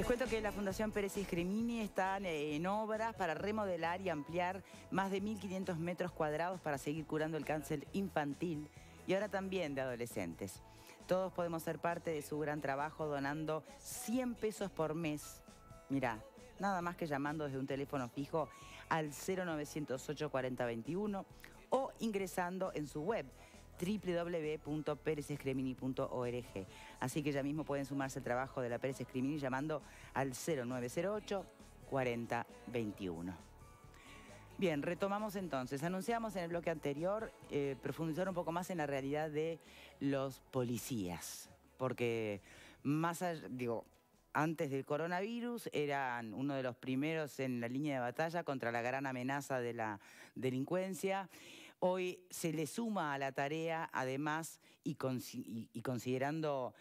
Les cuento que la Fundación Pérez y Gremini están eh, en obras para remodelar y ampliar más de 1.500 metros cuadrados para seguir curando el cáncer infantil y ahora también de adolescentes. Todos podemos ser parte de su gran trabajo donando 100 pesos por mes. Mirá, nada más que llamando desde un teléfono fijo al 0908 4021 o ingresando en su web www.perezescremini.org. Así que ya mismo pueden sumarse al trabajo de la Pérez escrimini llamando al 0908 4021. Bien, retomamos entonces. Anunciamos en el bloque anterior eh, profundizar un poco más en la realidad de los policías, porque más digo, antes del coronavirus eran uno de los primeros en la línea de batalla contra la gran amenaza de la delincuencia Hoy se le suma a la tarea, además, y, considerando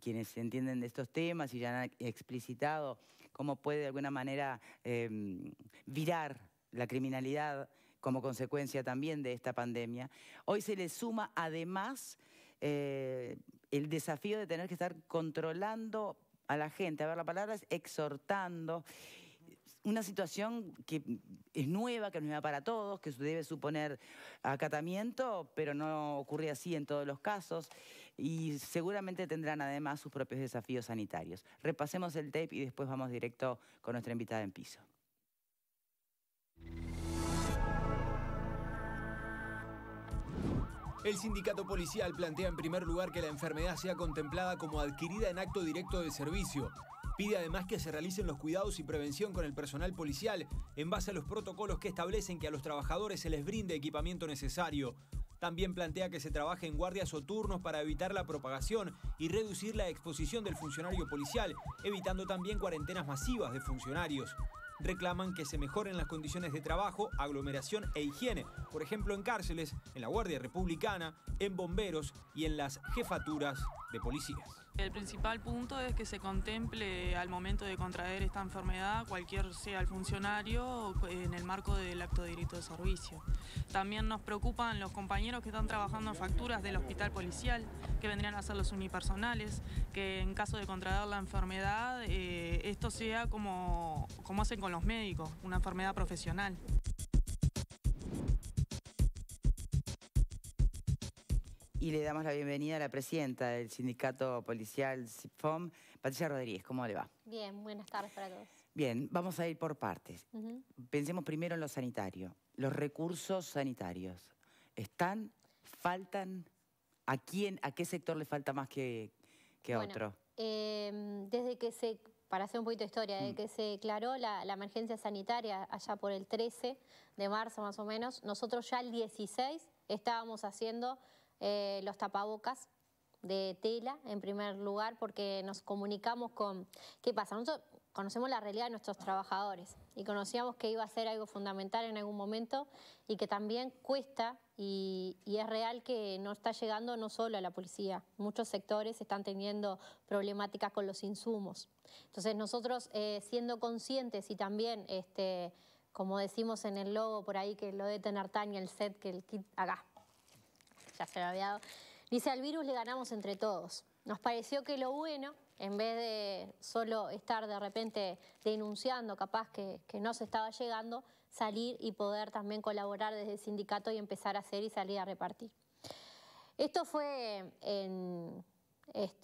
quienes entienden de estos temas y ya han explicitado cómo puede de alguna manera em, virar la criminalidad como consecuencia también de esta pandemia. Hoy se le suma además eh, el desafío de tener que estar controlando a la gente, a ver, la palabra es exhortando una situación que es nueva, que es nueva para todos, que debe suponer acatamiento, pero no ocurre así en todos los casos y seguramente tendrán además sus propios desafíos sanitarios. Repasemos el tape y después vamos directo con nuestra invitada en piso. El sindicato policial plantea en primer lugar que la enfermedad sea contemplada como adquirida en acto directo de servicio, Pide además que se realicen los cuidados y prevención con el personal policial en base a los protocolos que establecen que a los trabajadores se les brinde equipamiento necesario. También plantea que se trabaje en guardias o turnos para evitar la propagación y reducir la exposición del funcionario policial, evitando también cuarentenas masivas de funcionarios. Reclaman que se mejoren las condiciones de trabajo, aglomeración e higiene, por ejemplo en cárceles, en la Guardia Republicana, en bomberos y en las jefaturas de policías. El principal punto es que se contemple al momento de contraer esta enfermedad, cualquier sea el funcionario, en el marco del acto de derecho de servicio. También nos preocupan los compañeros que están trabajando en facturas del hospital policial, que vendrían a ser los unipersonales, que en caso de contraer la enfermedad, eh, esto sea como, como hacen con los médicos, una enfermedad profesional. y le damos la bienvenida a la presidenta del sindicato policial CIPFOM, Patricia Rodríguez. ¿Cómo le va? Bien, buenas tardes para todos. Bien, vamos a ir por partes. Pensemos primero en lo sanitario. Los recursos sanitarios, ¿están? ¿Faltan? ¿A quién, a qué sector le falta más que, que otro? Em, desde que se, para hacer un poquito de historia, desde mm. que se declaró la, emergencia sanitaria allá por el 13 de marzo más o menos, nosotros ya el 16 estábamos haciendo eh, los tapabocas de tela, en primer lugar, porque nos comunicamos con... ¿Qué pasa? Nosotros conocemos la realidad de nuestros trabajadores y conocíamos que iba a ser algo fundamental en algún momento y que también cuesta y, es real que no está llegando no solo a la policía, muchos sectores están teniendo problemáticas con los insumos. Entonces nosotros eh, siendo conscientes y también, este, como decimos en el logo por ahí que lo de tener el set, que el kit haga se Dice, al virus le ganamos entre todos. Nos pareció que lo bueno, en vez de solo estar de repente denunciando capaz que no se estaba llegando, salir y poder también colaborar desde el sindicato y empezar a hacer y salir a repartir. Esto fue en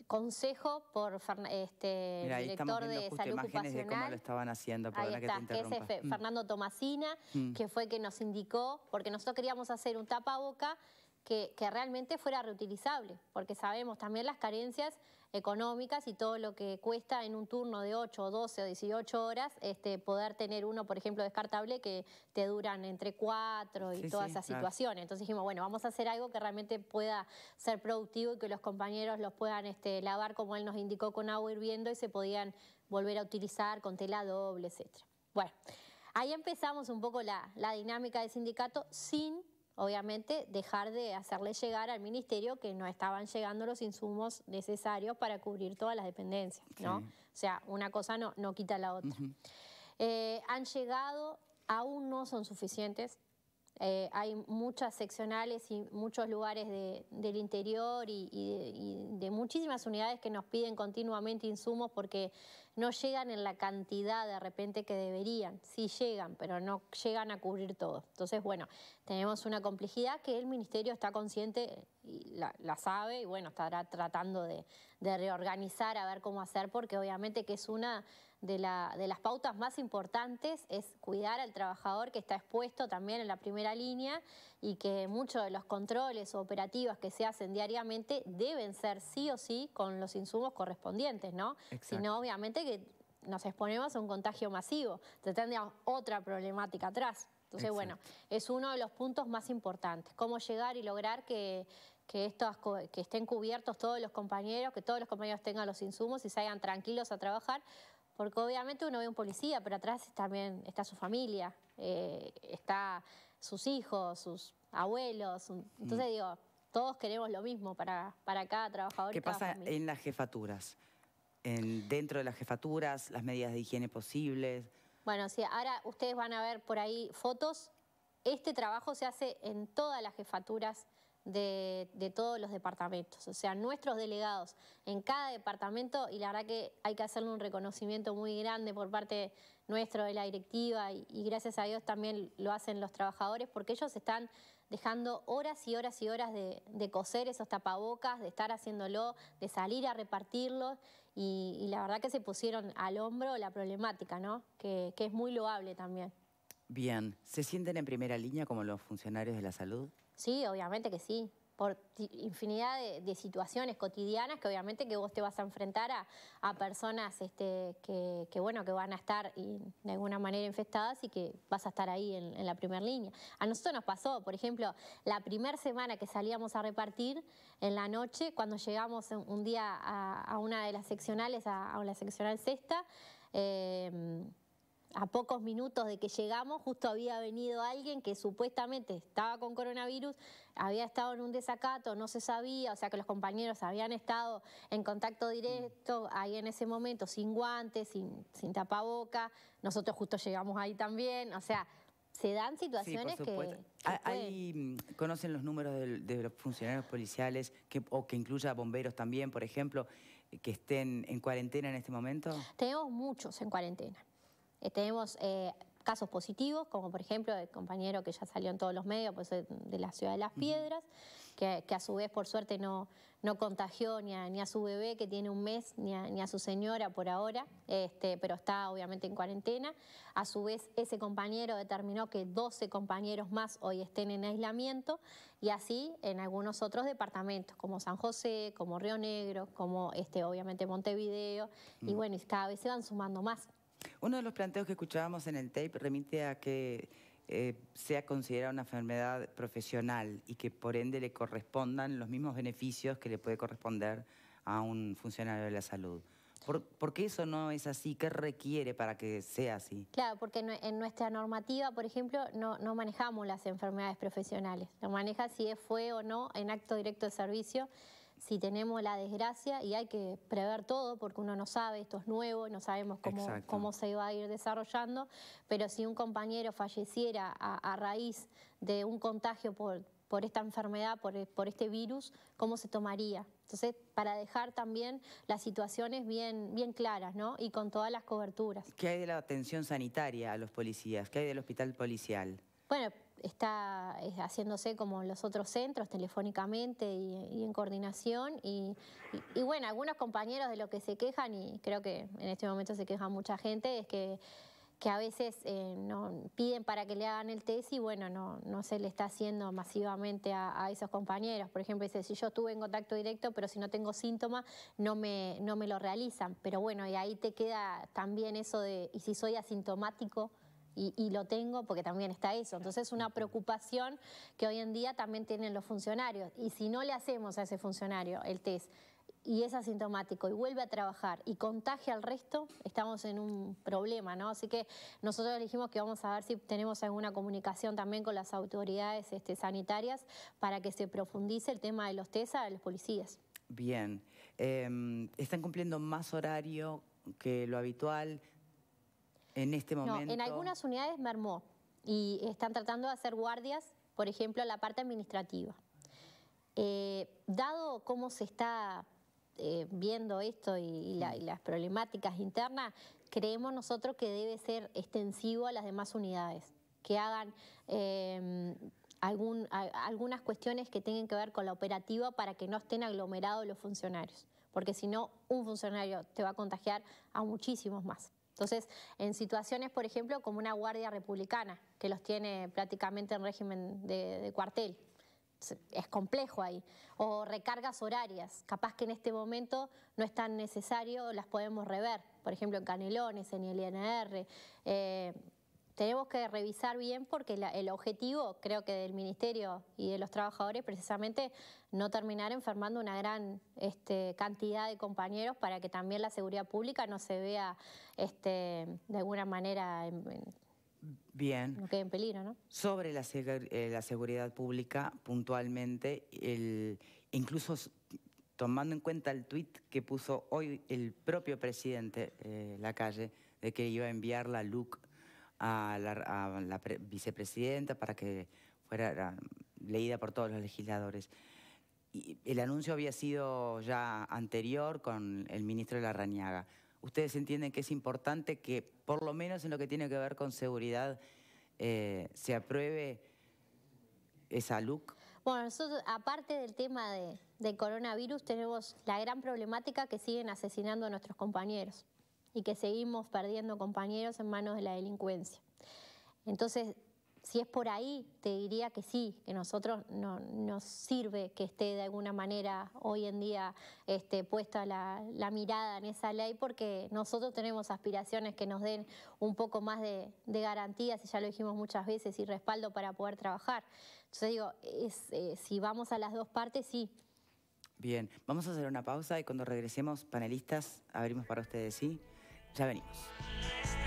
consejo por este, director de salud imágenes ocupacional. de cómo lo estaban haciendo, ahí está, que, te ese es este mm. Fernando Tomasina, mm. que fue que nos indicó, porque nosotros queríamos hacer un tapaboca que, que realmente fuera reutilizable, porque sabemos también las carencias económicas y todo lo que cuesta en un turno de 8 o 12 o 18 horas este, poder tener uno, por ejemplo, descartable que te duran entre 4 y todas esas situaciones. Entonces dijimos, bueno, vamos a hacer algo que realmente pueda ser productivo y que los compañeros los puedan este, lavar como él nos indicó con agua hirviendo y se podían volver a utilizar con tela doble, etc. Bueno, ahí empezamos un poco la, la dinámica del sindicato sin obviamente dejar de hacerle llegar al ministerio que no estaban llegando los insumos necesarios para cubrir todas las dependencias, ¿no? O sea, una cosa no, no quita la otra. Eh, han llegado, aún no son suficientes, eh, hay muchas seccionales y muchos lugares del interior y, de muchísimas unidades que nos piden continuamente insumos porque no llegan en la cantidad de repente que deberían. Sí llegan, pero no llegan a cubrir todo. Entonces, bueno, tenemos una complejidad que el Ministerio está consciente y la, sabe y bueno, estará tratando de reorganizar a ver cómo hacer porque obviamente que es una de, las pautas más importantes es cuidar al trabajador que está expuesto también en la primera línea y que muchos de los controles o operativos que se hacen diariamente deben ser sí o sí con los insumos correspondientes, ¿no? Si no, obviamente que nos exponemos a un contagio masivo. Entonces tendríamos otra problemática atrás. Entonces, bueno, es uno de los puntos más importantes, cómo llegar y lograr que, que estén cubiertos todos los compañeros, que todos los compañeros tengan los insumos y salgan tranquilos a trabajar, porque obviamente uno ve un policía, pero atrás también está su familia, eh, está sus hijos, sus abuelos. Mm. Entonces digo, todos queremos lo mismo para, para cada trabajador. ¿Qué pasa en las jefaturas? En, dentro de las jefaturas, las medidas de higiene posibles. Bueno, sí, ahora ustedes van a ver por ahí fotos. Este trabajo se hace en todas las jefaturas de, todos los departamentos, o sea, nuestros delegados en cada departamento y la verdad que hay que hacerle un reconocimiento muy grande por parte nuestro de la directiva y, gracias a Dios también lo hacen los trabajadores porque ellos están dejando horas y horas y horas de, coser esos tapabocas, de estar haciéndolo, de salir a repartirlos y, la verdad que se pusieron al hombro la problemática, ¿no? Que, que es muy loable también. Bien, ¿se sienten en primera línea como los funcionarios de la salud? Sí, obviamente que sí por infinidad de, situaciones cotidianas que obviamente que vos te vas a enfrentar a, personas este, que, bueno que van a estar de alguna manera infestadas y que vas a estar ahí en, la primera línea. A nosotros nos pasó, por ejemplo, la primera semana que salíamos a repartir en la noche, cuando llegamos un día a, una de las seccionales, a, una seccional sexta, eh, a pocos minutos de que llegamos, justo había venido alguien que supuestamente estaba con coronavirus, había estado en un desacato, no se sabía, o sea que los compañeros habían estado en contacto directo ahí en ese momento, sin guantes, sin, sin tapaboca, nosotros justo llegamos ahí también, o sea, se dan situaciones sí, que, ah, mm, ¿Conocen los números de, los funcionarios policiales o que incluya bomberos también, por ejemplo, que estén en cuarentena en este momento? Tenemos muchos en cuarentena. Eh, tenemos eh, casos positivos, como por ejemplo el compañero que ya salió en todos los medios, pues, eh, de la ciudad de Las Piedras, que, a su vez por suerte no, no contagió ni a, su bebé que tiene un mes, ni a, su señora por ahora, este, pero está obviamente en cuarentena. A su vez ese compañero determinó que 12 compañeros más hoy estén en aislamiento y así en algunos otros departamentos, como San José, como Río Negro, como este, obviamente Montevideo, y mm. bueno, cada vez se van sumando más. Uno de los planteos que escuchábamos en el tape remite a que eh, sea considerada una enfermedad profesional y que por ende le correspondan los mismos beneficios que le puede corresponder a un funcionario de la salud. ¿Por, qué eso no es así? ¿Qué requiere para que sea así? Claro, porque en nuestra normativa, por ejemplo, no, no manejamos las enfermedades profesionales. Lo maneja si fue o no en acto directo de servicio si tenemos la desgracia y hay que prever todo porque uno no sabe, esto es nuevo, no sabemos cómo, cómo se va a ir desarrollando, pero si un compañero falleciera a, a raíz de un contagio por, por esta enfermedad, por, por, este virus, cómo se tomaría. Entonces, para dejar también las situaciones bien, bien claras, ¿no? Y con todas las coberturas. ¿Qué hay de la atención sanitaria a los policías? ¿Qué hay del hospital policial? Bueno, está eh, haciéndose como los otros centros telefónicamente y, en coordinación. Y, bueno, algunos compañeros de lo que se quejan, y creo que en este momento se queja mucha gente, es que, a veces eh, no, piden para que le hagan el test y bueno, no, se le está haciendo masivamente a, esos compañeros. Por ejemplo, dice, si yo estuve en contacto directo, pero si no tengo síntomas, no me, no me lo realizan. Pero bueno, y ahí te queda también eso de, y si soy asintomático, y, lo tengo porque también está eso. Entonces es una preocupación que hoy en día también tienen los funcionarios. Y si no le hacemos a ese funcionario el test y es asintomático y vuelve a trabajar y contagia al resto, estamos en un problema, ¿no? Así que nosotros dijimos que vamos a ver si tenemos alguna comunicación también con las autoridades este, sanitarias para que se profundice el tema de los test a los policías. Bien. Em, ¿Están cumpliendo más horario que lo habitual? en este momento? en algunas unidades mermó y están tratando de hacer guardias, por ejemplo, la parte administrativa. Eh, dado cómo se está eh, viendo esto y, las problemáticas internas, creemos nosotros que debe ser extensivo a las demás unidades, que hagan em, algunas cuestiones que tengan que ver con la operativa para que no estén aglomerados los funcionarios, porque si no, un funcionario te va a contagiar a muchísimos más. Entonces, en situaciones, por ejemplo, como una guardia republicana, que los tiene prácticamente en régimen de, cuartel, es complejo ahí. O recargas horarias, capaz que en este momento no es tan necesario, las podemos rever. Por ejemplo, en Canelones, en el INR, eh, tenemos que revisar bien porque el objetivo, creo que del Ministerio y de los trabajadores, precisamente no terminar enfermando una gran este, cantidad de compañeros para que también la seguridad pública no se vea este, de alguna manera en, Bien. en peligro, ¿no? Sobre eh, la, seguridad pública, puntualmente, el, incluso tomando en cuenta el tuit que puso hoy el propio presidente eh, la calle de que iba a enviar la LUC a la, vicepresidenta para que fuera leída por todos los legisladores. Y el anuncio había sido ya anterior con el ministro de la Rañaga. Ustedes entienden que es importante que, por lo menos en lo que tiene que ver con seguridad, eh, se apruebe esa LUC. Bueno, nosotros, aparte del tema de, de coronavirus, tenemos la gran problemática que siguen asesinando a nuestros compañeros y que seguimos perdiendo compañeros en manos de la delincuencia. Entonces, si es por ahí, te diría que sí, que nosotros no, nos sirve que esté de alguna manera hoy en día este, puesta la, mirada en esa ley, porque nosotros tenemos aspiraciones que nos den un poco más de, garantías, y ya lo dijimos muchas veces, y respaldo para poder trabajar. Entonces digo, es, eh, si vamos a las dos partes, sí. Bien, vamos a hacer una pausa y cuando regresemos, panelistas, abrimos para ustedes, ¿sí? Ya venimos.